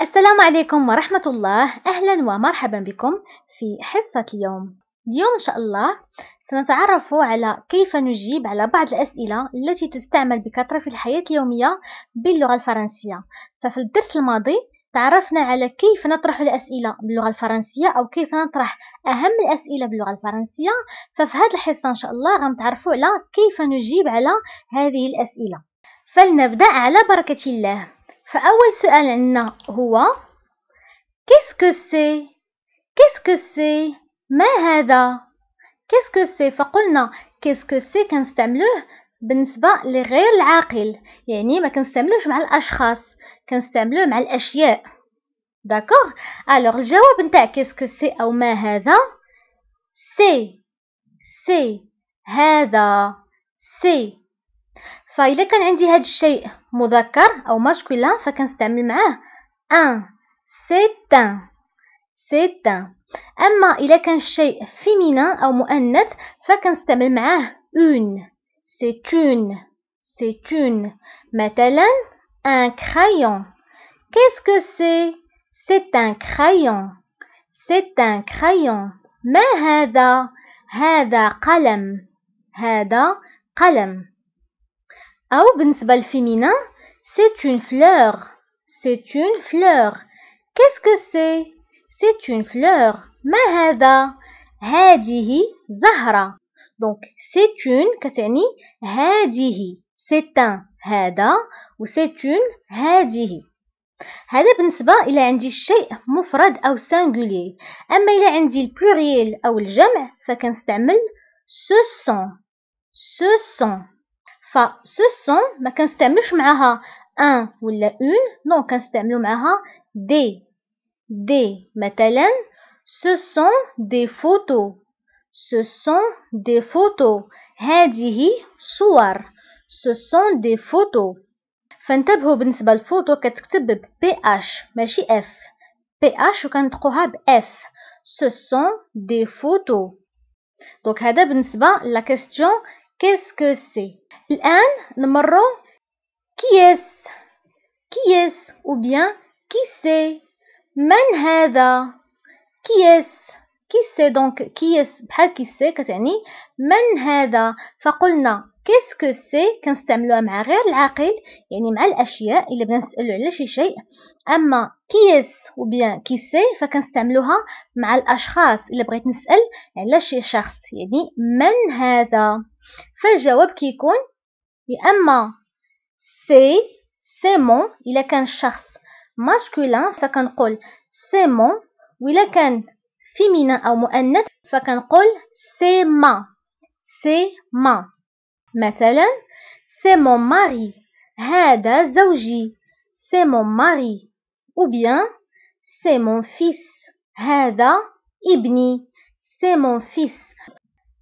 السلام عليكم ورحمة الله أهلا ومرحبا بكم في حصة اليوم اليوم إن شاء الله سنتعرف على كيف نجيب على بعض الأسئلة التي تستعمل بكثرة في الحياة اليومية باللغة الفرنسية ففي الدرس الماضي تعرفنا على كيف نطرح الأسئلة باللغة الفرنسية أو كيف نطرح أهم الأسئلة باللغة الفرنسية ففي هذه الحصة إن شاء الله غنتعرفوا على كيف نجيب على هذه الأسئلة فلنبدأ على بركة الله فأول سؤال عندنا هو كيسكو سي كيسكو سي ما هذا كيسكو سي فقلنا كيسكو سي كنستعملوه بالنسبة لغير العاقل يعني ما كنستعملوش مع الأشخاص كنستعملوه مع الأشياء داكوغ الوغ الجواب نتاع كيسكو سي أو ما هذا سي سي هذا سي فإذا كان عندي هاد الشيء مذكر أو ماسكولين فكنستعمل معاه ان سي ان سي ان أما إذا كان الشيء فيمينان أو مؤنث فكنستعمل معاه اون سي اون سي اون مثلا ان كرايون كيسكو سي سي c'est كرايون un crayon كرايون ما هذا هذا قلم هذا قلم أو بالنسبة للفيمينا c'est une fleur c'est une fleur qu'est-ce que c'est c'est une fleur ما هذا هذه زهرة donc c'est une كتعني هذه c'est un هذا و c'est une هذه هذا بالنسبة إلى عندي الشيء مفرد أو سانجولي أما إلى عندي البلوريال أو الجمع فكنستعمل ce sont ce sont فسو سون ما كنستعملوش معاها ان ولا اون نو كنستعملو معاها دي دي مثلا سو سون دي فوتو سو سون دي فوتو هذه صور سو سون دي فوتو فانتبهوا بالنسبه للفوتو كتكتب بي اش ماشي اف بي اش وكنطقوها اف سو سون دي فوتو دونك هذا بالنسبه لا كيستيون كيسكو سي الآن نمرو كيس كيس أو بيان كي سي من هذا كيس كي سي دونك كيس بحال كي سي كتعني من هذا فقلنا كيسكو سي كنستعملوها مع غير العاقل يعني مع الاشياء الا بغينا نسالو على شي شيء اما كيس بيان كي سي فكنستعملوها مع الاشخاص الا بغيت نسال على شي شخص يعني من هذا فالجواب كيكون يا اما سي سي مون الا كان شخص ماسكولين فكنقول سي مون الا كان فيمينين او مؤنث فكنقول سي ما سي ما مثلا سي مون ماري هذا زوجي سي مون ماري او بيان سي مون فيس هذا ابني سي مون فيس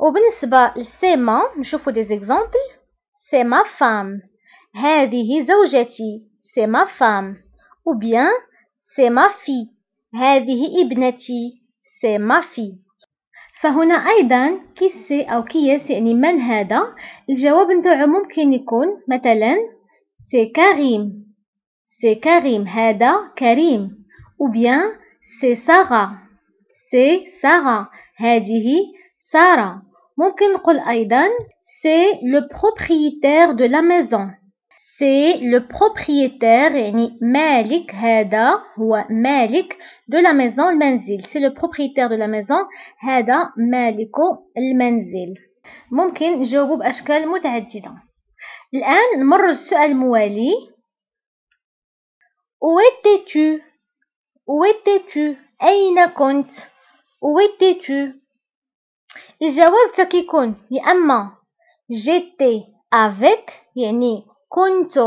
وبالنسبة لسيما نشوفو دي زيكزامبل سيما فام هذه زوجتي سيما فام أو بيان سي ما في هذه ابنتي سي ما في فهنا أيضا كي سي أو كيس يعني من هذا الجواب نتاعو ممكن يكون مثلا سي كريم سي كريم هذا كريم أو بيان سي سارة سي سارة هذه سارة ممكن نقول aydan, c'est le propriétaire de la maison c'est le propriétaire يعني مالك هذا هو مالك de la maison المنزل c'est le propriétaire de la maison هذا مالك المنزل ممكن نجاوبه بأشكال متعددة الآن نمر al الموالي Où étais-tu Où étais-tu أين كنت Où étais-tu الجواب فكيكون يا اما جيتي افيك يعني كنت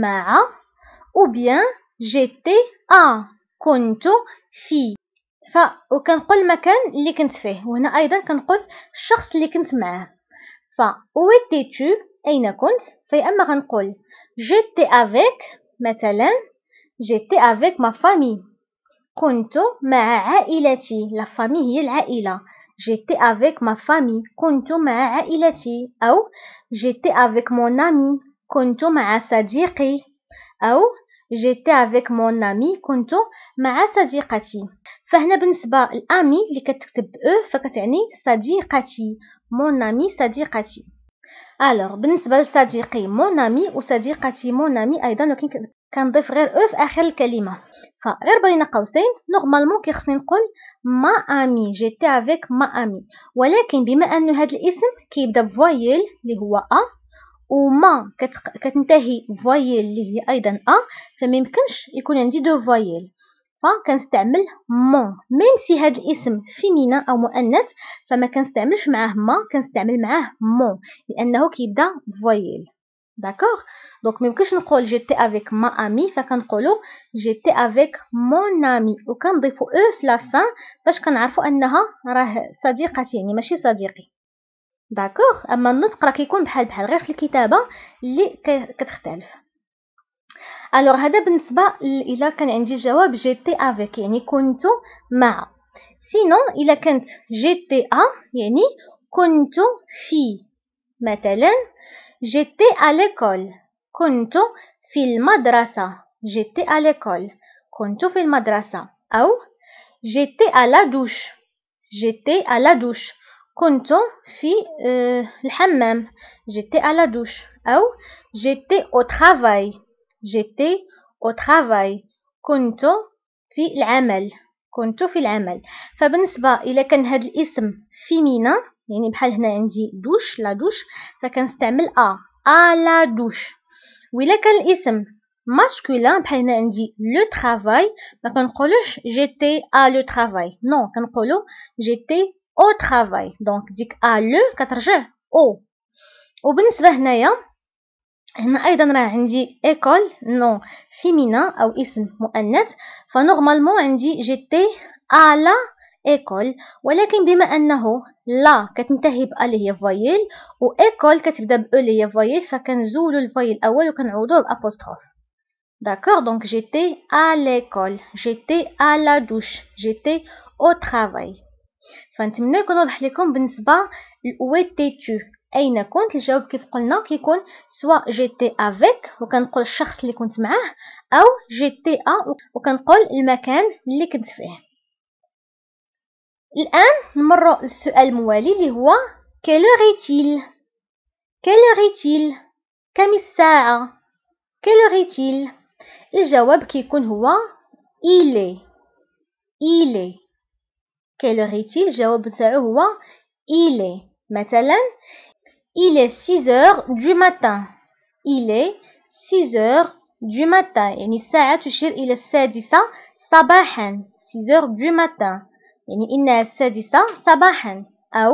مع او بيان جيتي ا كنت في ف وكنقول المكان اللي كنت فيه وهنا ايضا كنقول الشخص اللي كنت معاه ف تو اين كنت في اما غنقول جيتي افيك مثلا جيتي افيك ما فامي كنت مع عائلتي لا فامي هي العائله J'étais avec ma famille. كنت مع عائلتي. أو J'étais avec mon ami. كنت مع صديقي. أو J'étais avec mon ami. كنت مع صديقتي. فهنا بالنسبة الأمي اللي كتكتب أو فكتعني صديقتي. Mon ami صديقتي. الوغ بالنسبه لصديقي مون امي وصديقتي مون امي ايضا لكن كنضيف غير او في اخر الكلمه فغير بين قوسين نورمالمون كيخصني نقول ما امي جيتي افيك ما امي ولكن بما انه هذا الاسم كيبدا بفويل اللي هو ا وما كتنتهي فويل اللي هي ايضا ا فما يمكنش يكون عندي دو فويل فكنستعمل مون ميم سي هذا الاسم فيمينا او مؤنث فما كنستعملش معاه ما كنستعمل معاه مون لانه كيبدا بفويل داكوغ دونك ميمكنش نقول جيتي افيك ما امي فكنقولو جيتي افيك مون امي وكنضيفو او في لافان باش كنعرفو انها راه صديقتي يعني ماشي صديقي داكوغ اما النطق راه كيكون بحال بحال غير في الكتابه اللي كتختلف الوغ هذا بالنسبه الا كان عندي جواب جيتي افيك يعني كنت مع سينو الا كانت جيتي ا يعني كنت في مثلا جيتي ا كنت في المدرسة جيتي ا كنت في المدرسة أو جيتي ا دوش جيتي ا دوش كنت في الحمام جيتي ا دوش أو جيتي او ترافاي جيتي او ترافاي كنت في العمل كنت في العمل فبالنسبة إلى كان هذا الاسم فيمينا يعني بحال هنا عندي دوش لا دوش فكنستعمل ا ا لا دوش الا كان الاسم ماسكولان بحال هنا عندي لو طرافاي ما كنقولوش جيتي ا لو طرافاي نو كنقولو جيتي او طرافاي دونك ديك ا لو كترجع او وبالنسبه هنايا هنا ايضا راه عندي ايكول نو فيمينا او اسم مؤنث فنورمالمون عندي جيتي ا لا ايكول ولكن بما انه لا كتنتهي بأ هي فايل و ايكول كتبدا اللي هي فايل فكنزولو الفايل الأول وكنعوضوه بأبوستروف داكوغ دونك جيتي أ ليكول جيتي أ لا دوش جيتي أو ترافاي فنتمنى يكون واضح لكم بالنسبة لأوي تي تو أين كنت الجواب كيف قلنا كيكون سوا جيتي افيك وكنقول الشخص اللي كنت معاه أو جيتي أ وكنقول المكان اللي كنت فيه الآن نمر للسؤال الموالي اللي هو كالوريتيل كالوريتيل كم الساعة كالوريتيل الجواب كيكون هو إيلي إيلي كالوريتيل الجواب تاعو هو إيلي مثلا ايلي est 6 heures du matin. Il est 6 heures يعني الساعة تشير إلى السادسة صباحا. 6 heures دو ماتان يعني إنها السادسة صباحا أو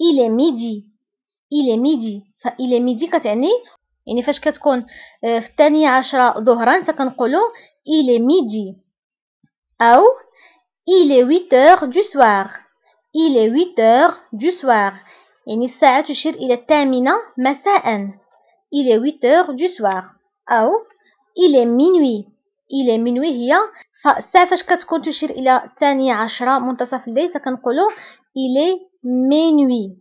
إلى ميدي إلى ميدي فإلى ميدي كتعني يعني فاش كتكون آه، في الثانية عشرة ظهرا فكنقولو إلى ميدي أو إلى ويتوغ دو سواغ إلى ويتوغ دو سواغ يعني الساعة تشير إلى الثامنة مساء إلى ويتوغ دو سواغ أو إلى مينوي إلى مينوي هي فالساعة فاش كتكون تشير إلى الثانية عشرة منتصف الليل فكنقولو إلي مينوي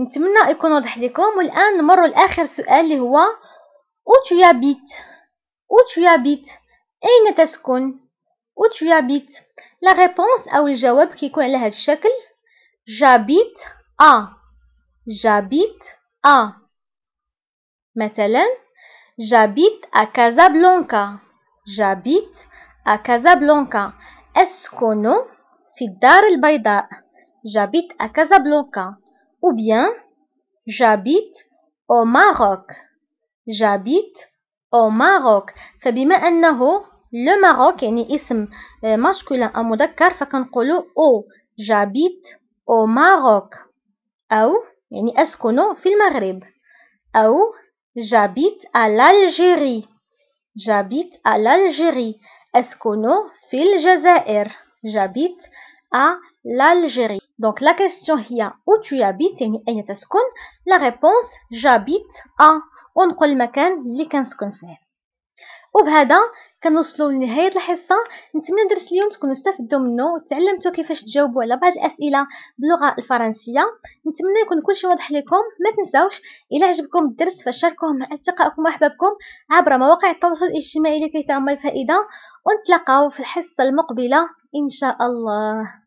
نتمنى يكون واضح لكم والآن نمر لآخر سؤال اللي هو أو تو يابيت أو تو يابيت أين تسكن أو تو يابيت لا ريبونس أو الجواب كيكون على هذا الشكل جابيت أ جابيت أ مثلا جابيت أ كازابلانكا جابيت ا Casablanca. أسكنو في الدار البيضاء. جابيت ا Casablanca. او بيان جابيت او ماروك جابيت او ماروك فبما أنه لو ماروك يعني اسم ماسكولين أو مذكر فكنقولو أو جابيت أو ماروك أو يعني اسكنو في المغرب أو جابيت ا لالجيري J'habite à l'Algérie. Escono fil Jazair. J'habite à l'Algérie. Donc la question est où tu habites La réponse j'habite à On ونقول li اللي كنسكن fait كنوصلوا لنهايه الحصه نتمنى درس اليوم تكونوا استفدتوا منه وتعلمتوا كيفاش تجاوبوا على بعض الاسئله باللغه الفرنسيه نتمنى يكون كلشي واضح لكم ما تنساوش الا عجبكم الدرس فشاركوه مع اصدقائكم واحبابكم عبر مواقع التواصل الاجتماعي لكي تعم الفائده ونتلاقاو في الحصه المقبله ان شاء الله